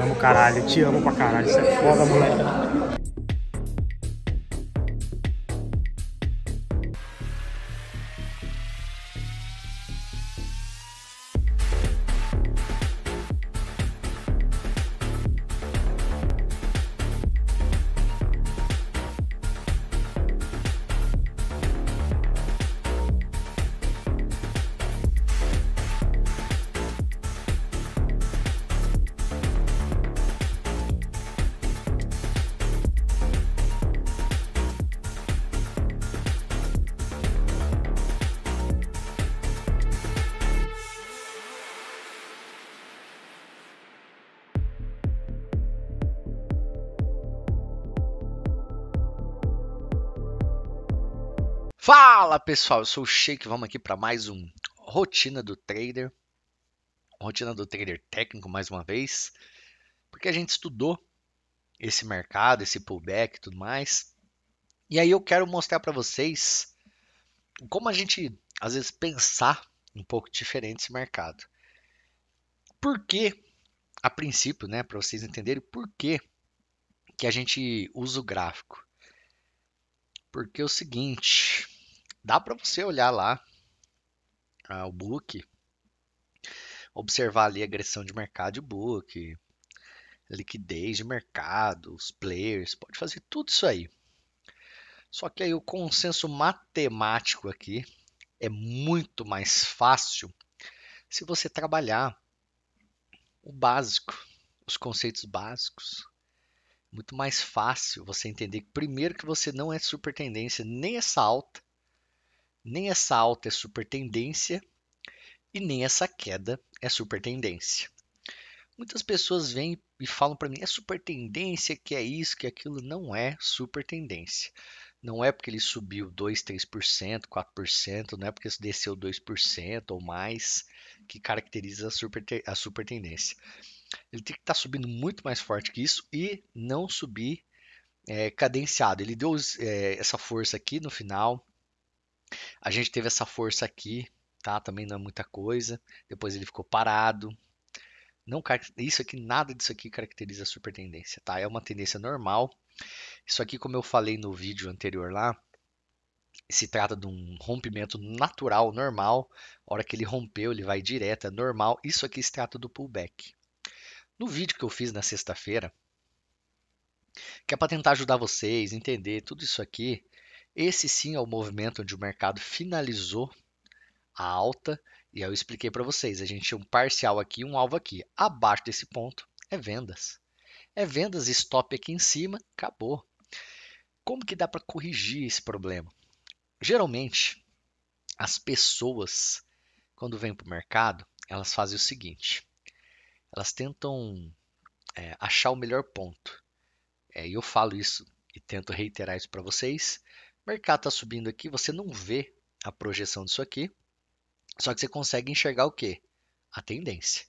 amo, caralho. Te amo pra caralho. Você é foda, moleque. Fala pessoal, eu sou o Sheik, vamos aqui para mais um Rotina do Trader. Rotina do Trader técnico mais uma vez, porque a gente estudou esse mercado, esse pullback e tudo mais. E aí eu quero mostrar para vocês como a gente às vezes pensar um pouco diferente esse mercado. Por que, a princípio, né, para vocês entenderem por que que a gente usa o gráfico. Porque é o seguinte, dá para você olhar lá ah, o book, observar ali agressão de mercado de book, liquidez de mercado, os players, pode fazer tudo isso aí. Só que aí o consenso matemático aqui é muito mais fácil se você trabalhar o básico, os conceitos básicos. Muito mais fácil você entender que primeiro que você não é super tendência, nem essa alta, nem essa alta é super tendência e nem essa queda é super tendência Muitas pessoas vêm e falam para mim: é super tendência que é isso, que é aquilo. Não é super tendência Não é porque ele subiu 2, 3%, 4%, não é porque desceu 2% ou mais que caracteriza a, super, a tendência Ele tem que estar tá subindo muito mais forte que isso e não subir é, cadenciado. Ele deu é, essa força aqui no final, a gente teve essa força aqui, tá? Também não é muita coisa. Depois ele ficou parado. Não, isso aqui, nada disso aqui caracteriza a super tendência, tá? É uma tendência normal. Isso aqui, como eu falei no vídeo anterior lá, se trata de um rompimento natural, normal. A hora que ele rompeu, ele vai direto, é normal. Isso aqui se trata do pullback. No vídeo que eu fiz na sexta-feira, que é para tentar ajudar vocês a entender tudo isso aqui, esse sim é o movimento onde o mercado finalizou a alta, e eu expliquei para vocês, a gente tinha um parcial aqui, um alvo aqui. Abaixo desse ponto é vendas. É vendas, stop aqui em cima, acabou. Como que dá para corrigir esse problema? Geralmente, as pessoas, quando vêm para o mercado, elas fazem o seguinte: elas tentam é, achar o melhor ponto. É, e é, eu falo isso e tento reiterar isso para vocês, o mercado está subindo aqui, você não vê a projeção disso aqui, só que você consegue enxergar o quê? A tendência.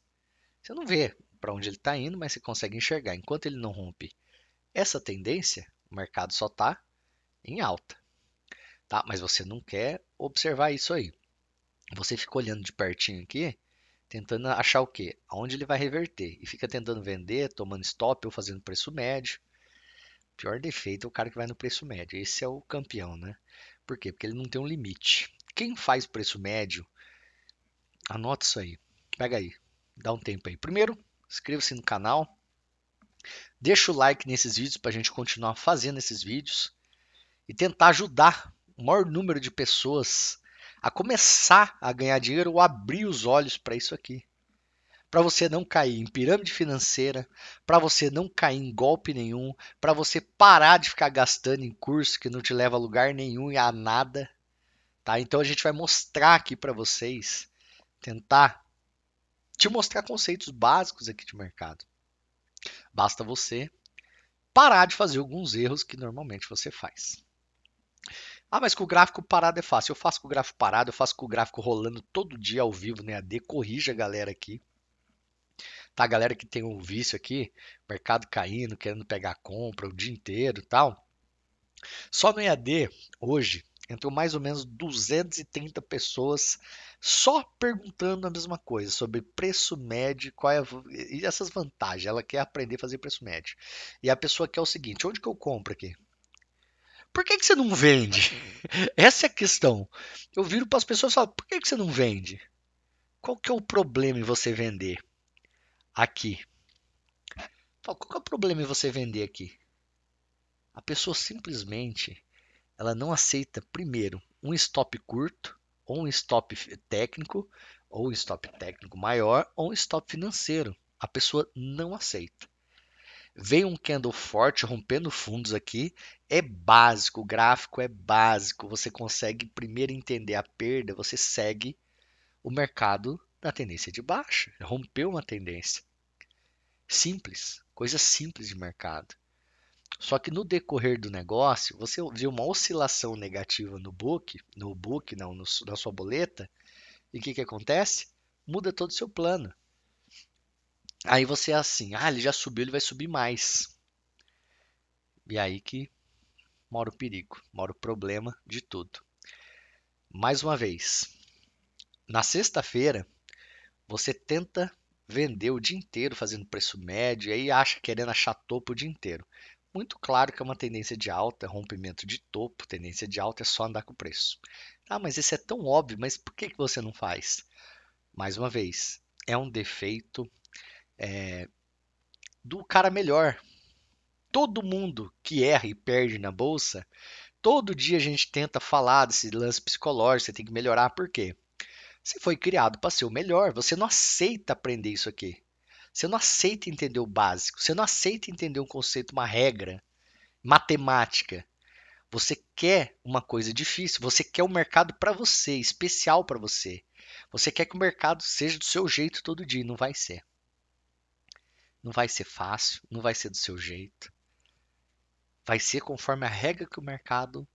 Você não vê para onde ele está indo, mas você consegue enxergar. Enquanto ele não rompe essa tendência, o mercado só está em alta. Tá? Mas você não quer observar isso aí. Você fica olhando de pertinho aqui, tentando achar o quê? Aonde ele vai reverter. E fica tentando vender, tomando stop ou fazendo preço médio pior defeito é o cara que vai no preço médio. Esse é o campeão, né? Por quê? Porque ele não tem um limite. Quem faz preço médio, anota isso aí. Pega aí. Dá um tempo aí. Primeiro, inscreva-se no canal. Deixa o like nesses vídeos para a gente continuar fazendo esses vídeos e tentar ajudar o maior número de pessoas a começar a ganhar dinheiro ou abrir os olhos para isso aqui para você não cair em pirâmide financeira, para você não cair em golpe nenhum, para você parar de ficar gastando em curso que não te leva a lugar nenhum e a nada, tá? Então a gente vai mostrar aqui para vocês, tentar te mostrar conceitos básicos aqui de mercado. Basta você parar de fazer alguns erros que normalmente você faz. Ah, mas com o gráfico parado é fácil. Eu faço com o gráfico parado, eu faço com o gráfico rolando todo dia ao vivo né? AD, Corrija a galera aqui. Tá, galera que tem um vício aqui, mercado caindo, querendo pegar compra o dia inteiro e tal. Só no EAD, hoje, entrou mais ou menos 230 pessoas só perguntando a mesma coisa sobre preço médio, qual é a, e essas vantagens. Ela quer aprender a fazer preço médio. E a pessoa quer o seguinte: onde que eu compro aqui? Por que, que você não vende? Essa é a questão. Eu viro para as pessoas e falo: por que, que você não vende? Qual que é o problema em você vender? aqui. Então, qual é o problema em você vender aqui? A pessoa simplesmente ela não aceita, primeiro, um stop curto, ou um stop técnico, ou um stop técnico maior, ou um stop financeiro. A pessoa não aceita. Veio um candle forte rompendo fundos aqui, é básico, o gráfico é básico. Você consegue primeiro entender a perda, você segue o mercado na tendência é de baixa, rompeu uma tendência. Simples, coisa simples de mercado. Só que no decorrer do negócio, você vê uma oscilação negativa no book, no book, não, no, na sua boleta, e o que, que acontece? Muda todo o seu plano. Aí você é assim, ah, ele já subiu, ele vai subir mais. E aí que mora o perigo, mora o problema de tudo. Mais uma vez, na sexta-feira, você tenta vender o dia inteiro fazendo preço médio e aí acha é querendo achar topo o dia inteiro. Muito claro que é uma tendência de alta, rompimento de topo, tendência de alta é só andar com o preço. Ah, mas isso é tão óbvio, mas por que, que você não faz? Mais uma vez, é um defeito é, do cara melhor. Todo mundo que erra e perde na bolsa, todo dia a gente tenta falar desse lance psicológico, você tem que melhorar, por quê? Você foi criado para ser o melhor. Você não aceita aprender isso aqui. Você não aceita entender o básico. Você não aceita entender um conceito, uma regra, matemática. Você quer uma coisa difícil. Você quer o um mercado para você, especial para você. Você quer que o mercado seja do seu jeito todo dia. Não vai ser. Não vai ser fácil. Não vai ser do seu jeito. Vai ser conforme a regra que o mercado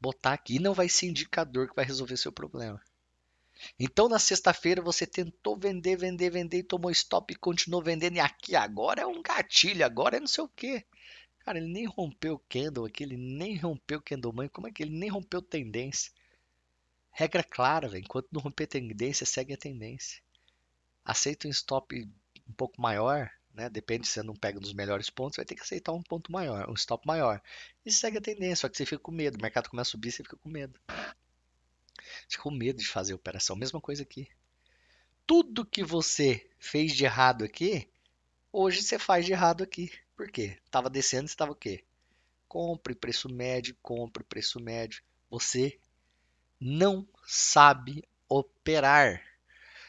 botar aqui. E não vai ser indicador que vai resolver seu problema. Então na sexta-feira você tentou vender, vender, vender e tomou stop e continuou vendendo. E aqui agora é um gatilho, agora é não sei o quê. Cara, ele nem rompeu o candle aqui, ele nem rompeu o mãe. Como é que ele nem rompeu tendência? Regra clara, Enquanto não romper tendência, segue a tendência. Aceita um stop um pouco maior, né? Depende se você não pega nos dos melhores pontos, vai ter que aceitar um ponto maior, um stop maior. E segue a tendência, só que você fica com medo. O mercado começa a subir, você fica com medo. Fica com medo de fazer operação. Mesma coisa aqui. Tudo que você fez de errado aqui, hoje você faz de errado aqui. Por quê? Estava descendo, estava o quê? Compre preço médio, compre preço médio. Você não sabe operar.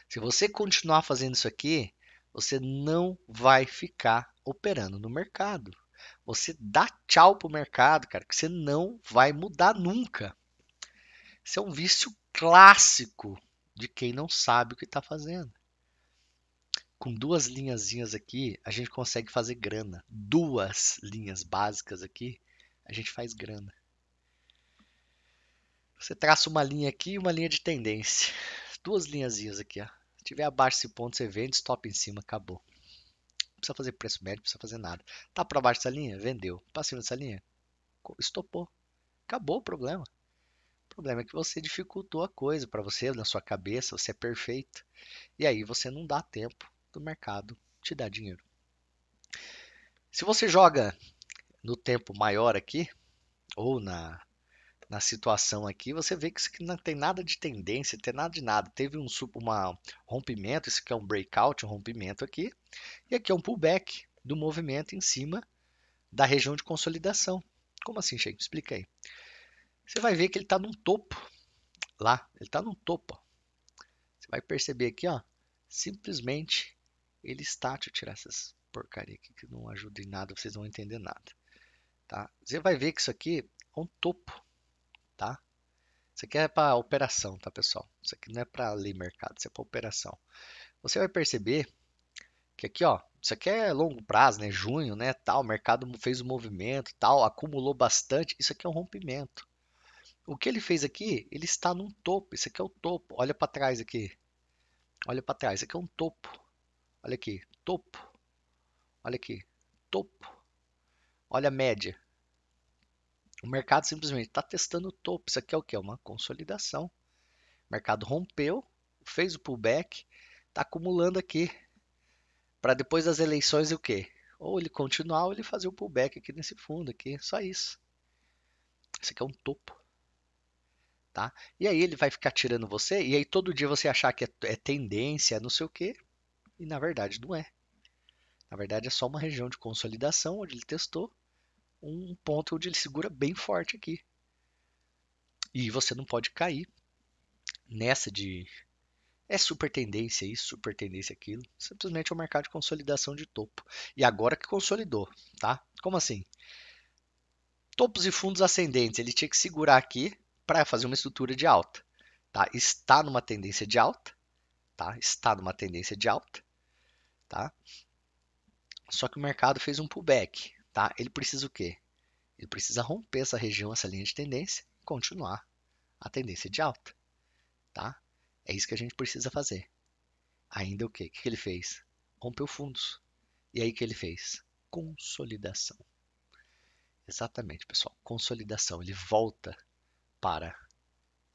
Se você continuar fazendo isso aqui, você não vai ficar operando no mercado. Você dá tchau pro mercado, cara, que você não vai mudar nunca. Isso é um vício clássico de quem não sabe o que está fazendo. Com duas linhazinhas aqui, a gente consegue fazer grana. Duas linhas básicas aqui, a gente faz grana. Você traça uma linha aqui e uma linha de tendência. Duas linhazinhas aqui, ó. Se tiver abaixo desse ponto, você vende, stop em cima, acabou. Não precisa fazer preço médio, não precisa fazer nada. Tá para baixo dessa linha? Vendeu. Para tá cima dessa linha? Estopou. Acabou o problema problema é que você dificultou a coisa para você, na sua cabeça, você é perfeito. E aí você não dá tempo do mercado te dar dinheiro. Se você joga no tempo maior aqui, ou na, na situação aqui, você vê que isso aqui não tem nada de tendência, tem nada de nada. Teve um uma rompimento, isso aqui é um breakout, um rompimento aqui, e aqui é um pullback do movimento em cima da região de consolidação. Como assim, Sheik? Explica aí. Você vai ver que ele está no topo. Lá, ele está no topo. Você vai perceber aqui, ó. Simplesmente ele está. Deixa eu tirar essas porcaria aqui que não ajuda em nada, vocês não vão entender nada. Tá? Você vai ver que isso aqui é um topo. Tá? Isso aqui é para operação, tá, pessoal? Isso aqui não é para ler mercado, isso é para operação. Você vai perceber que aqui, ó, isso aqui é longo prazo, né? Junho, né? Tal, o mercado fez o um movimento, tal, acumulou bastante. Isso aqui é um rompimento. O que ele fez aqui, ele está num topo. Isso aqui é o topo. Olha para trás aqui. Olha para trás. Isso aqui é um topo. Olha aqui. Topo. Olha aqui. Topo. Olha a média. O mercado simplesmente está testando o topo. Isso aqui é o que? É uma consolidação. O mercado rompeu, fez o pullback, está acumulando aqui. Para depois das eleições, o quê? Ou ele continuar ou ele fazer o pullback aqui nesse fundo aqui. Só isso. Isso aqui é um topo tá? E aí ele vai ficar tirando você, e aí todo dia você achar que é, é tendência, não sei o quê, e na verdade não é. Na verdade é só uma região de consolidação onde ele testou um ponto onde ele segura bem forte aqui. E você não pode cair nessa de é super tendência isso, super tendência aquilo. Simplesmente é o um mercado de consolidação de topo. E agora que consolidou, tá? Como assim? Topos e fundos ascendentes, ele tinha que segurar aqui para fazer uma estrutura de alta. Tá? Está numa tendência de alta, tá? está numa tendência de alta, tá? só que o mercado fez um pullback. Tá? Ele precisa o quê? Ele precisa romper essa região, essa linha de tendência e continuar a tendência de alta. Tá? É isso que a gente precisa fazer. Ainda o quê? O que ele fez? Rompeu fundos. E aí o que ele fez? Consolidação. Exatamente, pessoal. Consolidação. Ele volta para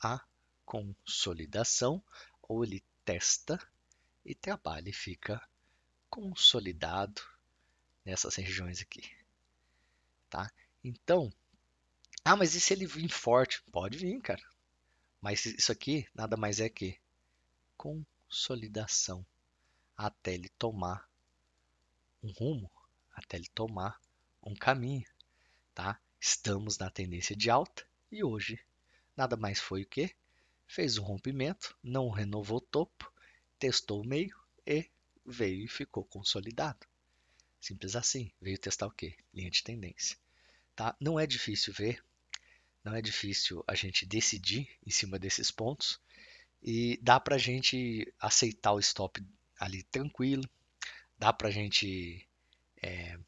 a consolidação, ou ele testa e trabalha e fica consolidado nessas regiões aqui. Tá? Então, ah, mas e se ele vir forte? Pode vir, cara. Mas isso aqui nada mais é que consolidação até ele tomar um rumo, até ele tomar um caminho, tá? Estamos na tendência de alta e hoje nada mais foi o que fez um rompimento, não renovou o topo, testou o meio e veio e ficou consolidado. Simples assim. Veio testar o quê? Linha de tendência. Tá? Não é difícil ver, não é difícil a gente decidir em cima desses pontos e dá para a gente aceitar o stop ali tranquilo, dá para a gente é,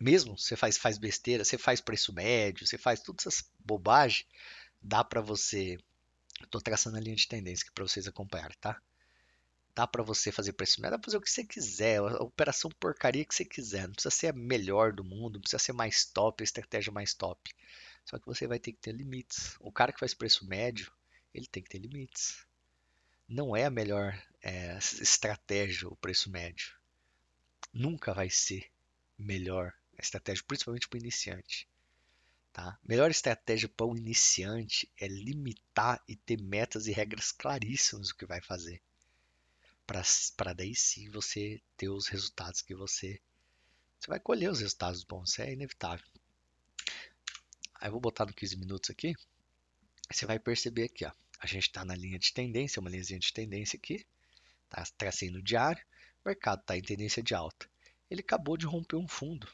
mesmo você faz, faz besteira, você faz preço médio, você faz todas essas bobagens, dá para você. Estou traçando a linha de tendência aqui para vocês acompanhar, tá? Dá para você fazer preço médio, dá para fazer o que você quiser, a operação porcaria que você quiser. Não precisa ser a melhor do mundo, não precisa ser mais top, a estratégia mais top. Só que você vai ter que ter limites. O cara que faz preço médio, ele tem que ter limites. Não é a melhor é, estratégia o preço médio. Nunca vai ser melhor a estratégia, principalmente para o iniciante. Tá? Melhor estratégia para um iniciante é limitar e ter metas e regras claríssimas do que vai fazer. Para daí sim você ter os resultados que você. Você vai colher os resultados bons, isso é inevitável. Aí eu vou botar no 15 minutos aqui. Você vai perceber aqui, ó. A gente está na linha de tendência, uma linha de tendência aqui. Tá tracendo diário. O mercado está em tendência de alta. Ele acabou de romper um fundo.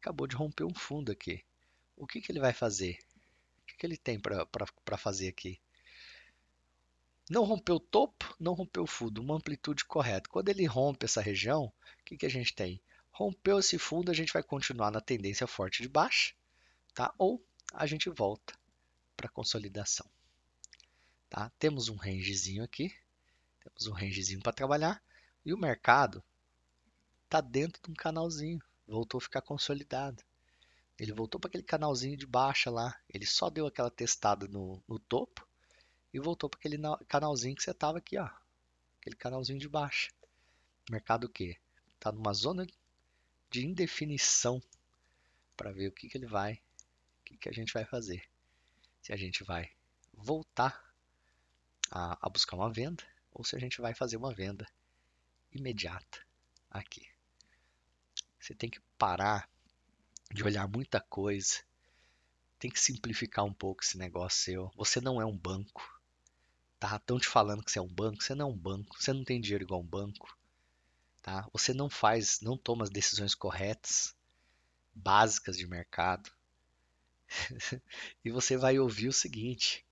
Acabou de romper um fundo aqui o que, que ele vai fazer? O que, que ele tem para fazer aqui? Não rompeu o topo, não rompeu o fundo, uma amplitude correta. Quando ele rompe essa região, o que, que a gente tem? Rompeu esse fundo, a gente vai continuar na tendência forte de baixa, tá? ou a gente volta para consolidação. Tá? Temos um rangezinho aqui, temos um rangezinho para trabalhar, e o mercado está dentro de um canalzinho, voltou a ficar consolidado. Ele voltou para aquele canalzinho de baixa lá. Ele só deu aquela testada no, no topo e voltou para aquele canalzinho que você estava aqui, ó. Aquele canalzinho de baixa. Mercado o quê? Está numa zona de indefinição para ver o que, que ele vai, o que, que a gente vai fazer. Se a gente vai voltar a, a buscar uma venda ou se a gente vai fazer uma venda imediata aqui. Você tem que parar de olhar muita coisa. Tem que simplificar um pouco esse negócio seu. Você não é um banco. Tá? Estão te falando que você é um banco. Você não é um banco. Você não tem dinheiro igual um banco. Tá? Você não faz, não toma as decisões corretas, básicas de mercado. e você vai ouvir o seguinte: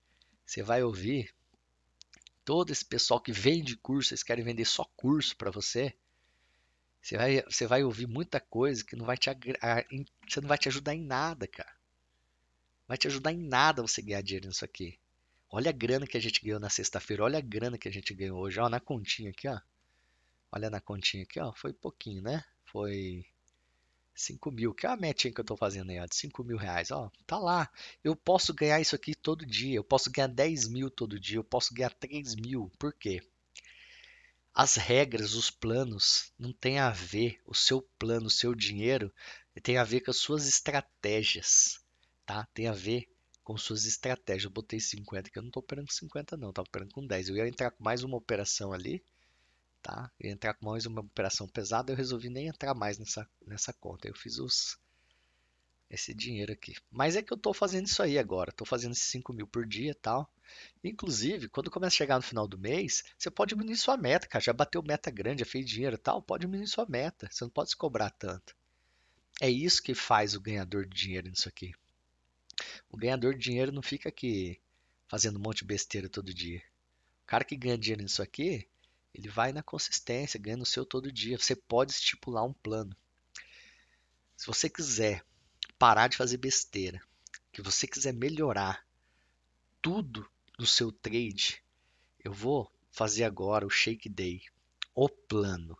você vai ouvir todo esse pessoal que vende curso, eles querem vender só curso para você. Você vai, você vai ouvir muita coisa que não vai te, você não vai te ajudar em nada, cara. vai te ajudar em nada você ganhar dinheiro nisso aqui. Olha a grana que a gente ganhou na sexta-feira, olha a grana que a gente ganhou hoje, ó, na continha aqui, ó. Olha na continha aqui, ó, foi pouquinho, né? Foi 5 mil, que é a metinha que eu estou fazendo aí, ó, de 5 mil reais, ó, tá lá. Eu posso ganhar isso aqui todo dia, eu posso ganhar 10 mil todo dia, eu posso ganhar 3 mil, por quê? as regras, os planos não tem a ver, o seu plano, o seu dinheiro tem a ver com as suas estratégias, tá? Tem a ver com suas estratégias. Eu botei 50, que eu não estou operando com 50 não, tava tá operando com 10. Eu ia entrar com mais uma operação ali, tá? Eu ia entrar com mais uma operação pesada, eu resolvi nem entrar mais nessa, nessa conta. Eu fiz os esse dinheiro aqui. Mas é que eu estou fazendo isso aí agora, estou fazendo esses 5 mil por dia e tal. Inclusive, quando começa a chegar no final do mês, você pode diminuir sua meta, cara. Já bateu meta grande, já fez dinheiro e tal, pode diminuir sua meta. Você não pode se cobrar tanto. É isso que faz o ganhador de dinheiro nisso aqui. O ganhador de dinheiro não fica aqui fazendo um monte de besteira todo dia. O cara que ganha dinheiro nisso aqui, ele vai na consistência, ganha no seu todo dia. Você pode estipular um plano. Se você quiser parar de fazer besteira, que você quiser melhorar tudo do seu trade, eu vou fazer agora o Shake Day, o plano.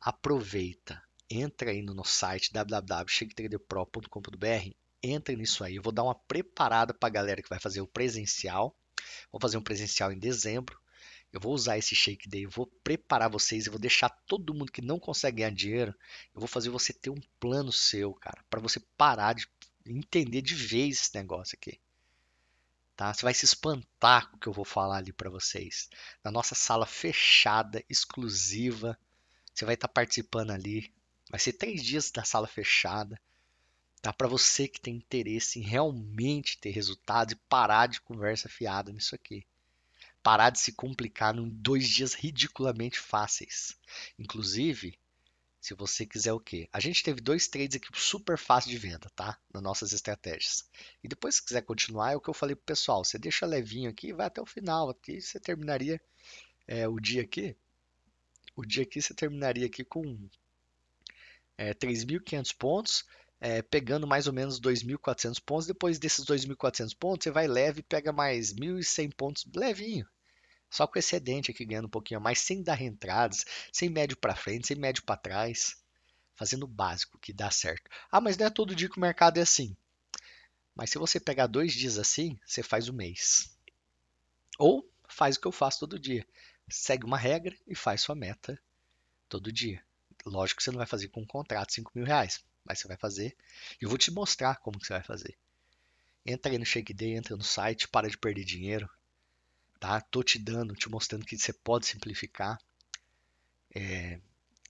Aproveita, entra aí no nosso site www.shaketraderpro.com.br, entra nisso aí. Eu vou dar uma preparada para a galera que vai fazer o presencial. Vou fazer um presencial em dezembro. Eu vou usar esse Shake Day, eu vou preparar vocês, eu vou deixar todo mundo que não consegue ganhar dinheiro, eu vou fazer você ter um plano seu, cara, para você parar de entender de vez esse negócio aqui. Tá? Você vai se espantar com o que eu vou falar ali para vocês. Na nossa sala fechada, exclusiva, você vai estar tá participando ali. Vai ser três dias da sala fechada. Dá Para você que tem interesse em realmente ter resultado e parar de conversa fiada nisso aqui. Parar de se complicar em dois dias ridiculamente fáceis. Inclusive, se você quiser o quê? A gente teve dois trades aqui super fácil de venda, tá? Nas nossas estratégias. E depois, se quiser continuar, é o que eu falei pro pessoal. Você deixa levinho aqui e vai até o final. Aqui você terminaria é, o dia aqui. O dia aqui você terminaria aqui com é, 3.500 pontos. É, pegando mais ou menos 2.400 pontos. Depois desses 2.400 pontos, você vai leve e pega mais 1.100 pontos levinho. Só com excedente aqui ganhando um pouquinho a mais, sem dar entradas, sem médio para frente, sem médio para trás. Fazendo o básico que dá certo. Ah, mas não é todo dia que o mercado é assim. Mas se você pegar dois dias assim, você faz o um mês. Ou faz o que eu faço todo dia. Segue uma regra e faz sua meta todo dia. Lógico que você não vai fazer com um contrato de 5 mil reais, mas você vai fazer. E eu vou te mostrar como que você vai fazer. Entra aí no Shake Day, entra no site, para de perder dinheiro, tá? Tô te dando, te mostrando que você pode simplificar. É,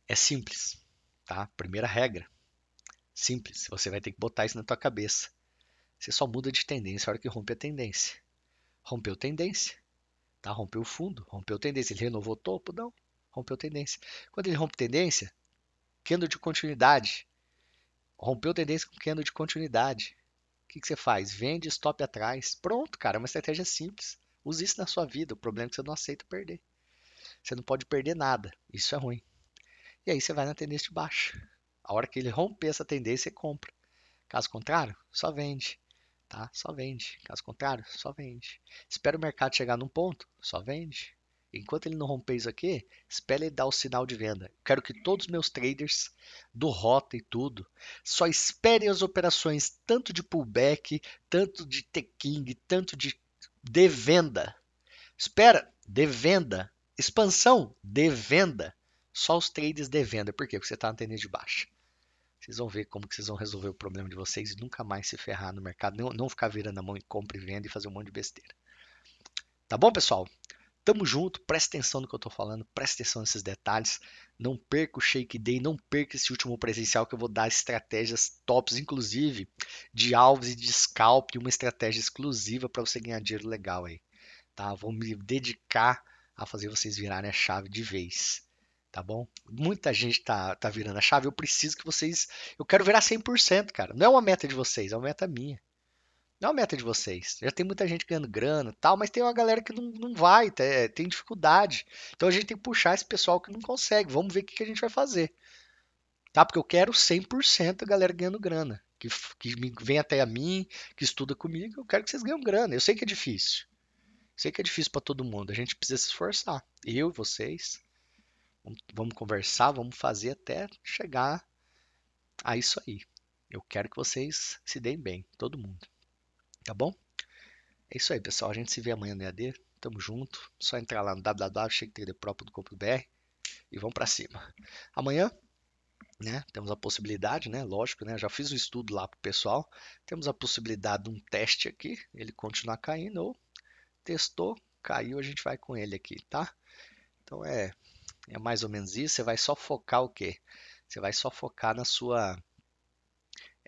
é simples, tá? Primeira regra, simples. Você vai ter que botar isso na tua cabeça. Você só muda de tendência na hora que rompe a tendência. Rompeu tendência, tá? Rompeu o fundo, rompeu tendência. Ele renovou o topo? Não, rompeu tendência. Quando ele rompe tendência, candle de continuidade. Rompeu tendência com candle de continuidade. O que, que você faz? Vende stop atrás. Pronto, cara, é uma estratégia simples. Use isso na sua vida. O problema é que você não aceita perder. Você não pode perder nada. Isso é ruim. E aí você vai na tendência de baixa. A hora que ele romper essa tendência, você compra. Caso contrário, só vende. Tá? Só vende. Caso contrário, só vende. Espera o mercado chegar num ponto, só vende. Enquanto ele não romper isso aqui, espera ele dar o sinal de venda. Quero que todos os meus traders do rota e tudo só esperem as operações tanto de pullback, tanto de taking, tanto de de venda. Espera, de venda. Expansão de venda. Só os trades de venda. Por quê? Porque você está na tendência de baixa. Vocês vão ver como que vocês vão resolver o problema de vocês e nunca mais se ferrar no mercado. Não, não ficar virando a mão em compra e venda e fazer um monte de besteira. Tá bom, pessoal? Tamo junto, presta atenção no que eu tô falando, presta atenção nesses detalhes. Não perca o Shake Day, não perca esse último presencial que eu vou dar estratégias tops, inclusive de alves e de scalp, uma estratégia exclusiva para você ganhar dinheiro legal aí. Tá? Vou me dedicar a fazer vocês virarem a chave de vez tá bom? Muita gente tá, tá virando a chave, eu preciso que vocês, eu quero virar 100%, cara. Não é uma meta de vocês, é uma meta minha. Não é a meta de vocês. Já tem muita gente ganhando grana tal, mas tem uma galera que não, não vai, tá, é, tem dificuldade. Então a gente tem que puxar esse pessoal que não consegue. Vamos ver o que, a gente vai fazer. Tá? Porque eu quero 100% da galera ganhando grana. Que, que vem até a mim, que estuda comigo. Eu quero que vocês ganhem grana. Eu sei que é difícil. Eu sei que é difícil para todo mundo. A gente precisa se esforçar. Eu e vocês. Vamos conversar, vamos fazer até chegar a isso aí. Eu quero que vocês se deem bem, todo mundo. Tá bom? É isso aí, pessoal. A gente se vê amanhã no EAD. Tamo junto. Só entrar lá no www.cheguetradeprop.com.br e vamos para cima. Amanhã, né, temos a possibilidade, né, lógico, né, já fiz o um estudo lá pro pessoal. Temos a possibilidade de um teste aqui, ele continuar caindo ou testou, caiu, a gente vai com ele aqui, tá? Então é, é mais ou menos isso. Você vai só focar o quê? Você vai só focar na sua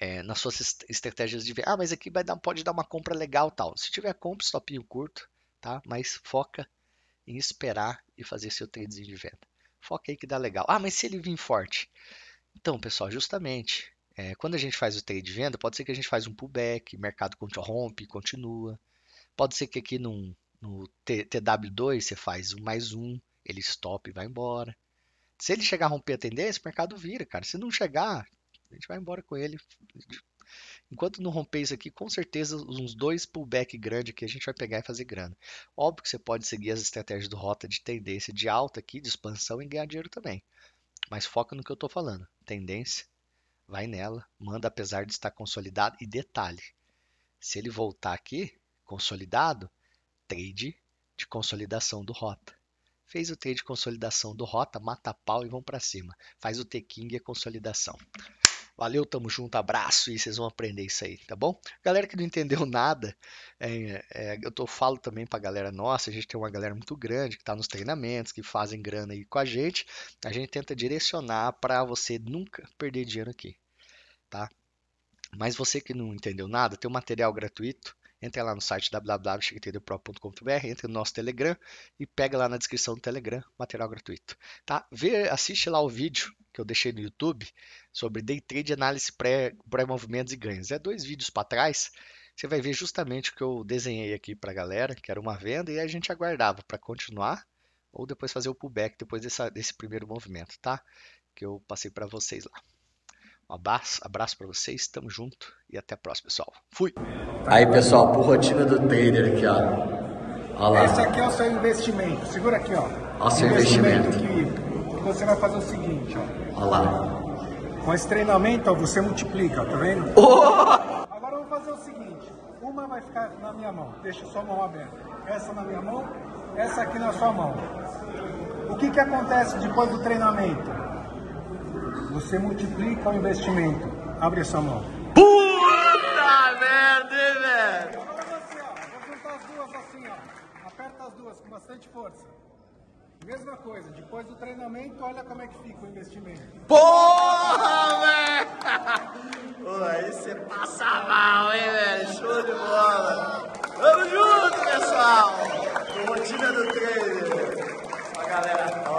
é, nas suas estratégias de ver, ah, mas aqui vai dar, pode dar uma compra legal tal. Se tiver compra, stopinho curto, tá? Mas foca em esperar e fazer seu tradezinho de venda. Foca aí que dá legal. Ah, mas se ele vir forte? Então, pessoal, justamente, é, quando a gente faz o trade de venda, pode ser que a gente faz um pullback, mercado rompe, continua. Pode ser que aqui num, no TW2 você faz um mais um, ele stop e vai embora. Se ele chegar a romper a tendência, o mercado vira, cara. Se não chegar, a gente vai embora com ele. Enquanto não romper isso aqui, com certeza uns dois pullback grande que a gente vai pegar e fazer grana. Óbvio que você pode seguir as estratégias do rota de tendência de alta aqui, de expansão e ganhar dinheiro também. Mas foca no que eu estou falando. Tendência, vai nela, manda apesar de estar consolidado. E detalhe, se ele voltar aqui, consolidado, trade de consolidação do rota. Fez o trade de consolidação do rota, mata pau e vão para cima. Faz o T-King e a consolidação. Valeu, tamo junto, abraço e vocês vão aprender isso aí, tá bom? Galera que não entendeu nada, é, é, eu tô, falo também pra galera nossa, a gente tem uma galera muito grande que tá nos treinamentos, que fazem grana aí com a gente. A gente tenta direcionar para você nunca perder dinheiro aqui, tá? Mas você que não entendeu nada, tem um material gratuito entre lá no site www.chequeteirepro.com.br, entre no nosso Telegram e pega lá na descrição do Telegram, material gratuito. Tá? Vê, assiste lá o vídeo que eu deixei no YouTube sobre day trade, análise pré-movimentos pré e ganhos. É dois vídeos para trás. Você vai ver justamente o que eu desenhei aqui para a galera, que era uma venda, e a gente aguardava para continuar ou depois fazer o pullback depois dessa, desse primeiro movimento, tá? Que eu passei para vocês lá. Um abraço, abraço para vocês, tamo junto e até a próxima, pessoal. Fui! Tá aí, pessoal, por rotina do trader aqui, ó. Olha lá. Esse aqui é o seu investimento. Segura aqui, ó. Olha o seu investimento. investimento. Que você vai fazer o seguinte, ó. Olha lá. Com esse treinamento, ó, você multiplica, tá vendo? Oh! Agora eu vou fazer o seguinte. Uma vai ficar na minha mão. Deixa sua mão aberta. Essa na minha mão, essa aqui na sua mão. O que, que acontece depois do treinamento? Você multiplica o investimento. Abre sua mão. Puta merda, velho! Agora você, ó. Vou juntar as duas assim, ó. Aperta as duas com bastante força. Mesma coisa, depois do treinamento, olha como é que fica o investimento. Porra, velho! Pô, aí você passa mal, hein, velho? Show de bola! Tamo junto, pessoal! Rotina do treino. A galera